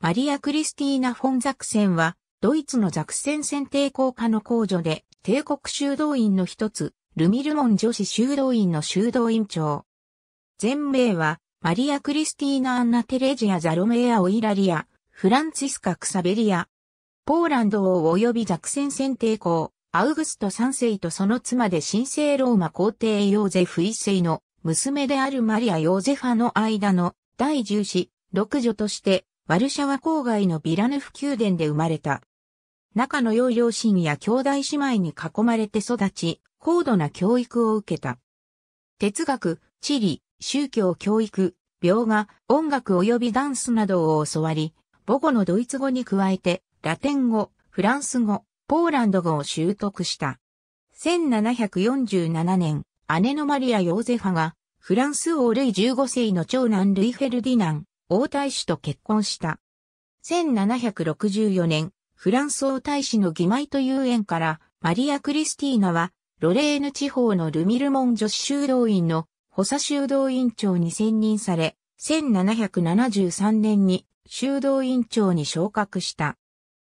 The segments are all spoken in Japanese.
マリア・クリスティーナ・フォン・ザクセンは、ドイツのザクセン選定効科の控女で、帝国修道院の一つ、ルミルモン女子修道院の修道院長。全名は、マリア・クリスティーナ・アンナ・テレジア・ザロメア・オイラリア、フランツィスカ・クサベリア。ポーランド王及びザクセン選定公、アウグスト3世とその妻で神聖ローマ皇帝ヨーゼフ1世の娘であるマリア・ヨーゼファの間の第10子、6女としてワルシャワ郊外のビラヌフ宮殿で生まれた。仲の良い両親や兄弟姉妹に囲まれて育ち、高度な教育を受けた。哲学、地理、宗教教育、描画、音楽及びダンスなどを教わり、母語のドイツ語に加えて、ラテン語、フランス語、ポーランド語を習得した。1747年、姉のマリア・ヨーゼファが、フランス王ルイ15世の長男ルイ・フェルディナン、王太子と結婚した。1764年、フランス王太子の義妹という縁から、マリア・クリスティーナは、ロレーヌ地方のルミルモン女子修道院の補佐修道院長に選任され、1773年に修道院長に昇格した。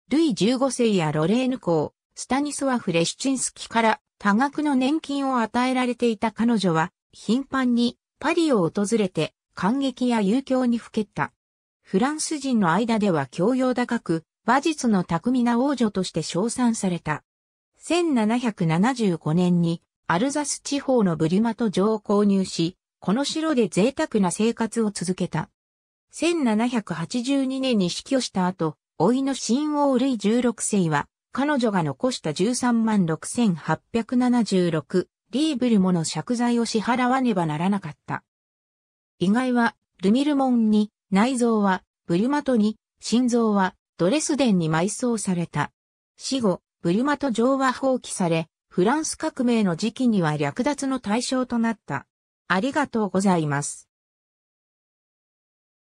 ルイ15世やロレーヌ公、スタニスワフ・レシチンスキから多額の年金を与えられていた彼女は、頻繁にパリを訪れて感激や遊興にふけった。フランス人の間では教養高く、馬術の巧みな王女として称賛された。1775年にアルザス地方のブリュマト城を購入し、この城で贅沢な生活を続けた。1782年に死去した後、老いの新王類16世は、彼女が残した13万6876リーブルもの借財を支払わねばならなかった。意外は、ルミルモンに、内臓は、ブリュマトに、心臓は、ドレスデンに埋葬された。死後、ブリュマト城は放棄され、フランス革命の時期には略奪の対象となった。ありがとうございます。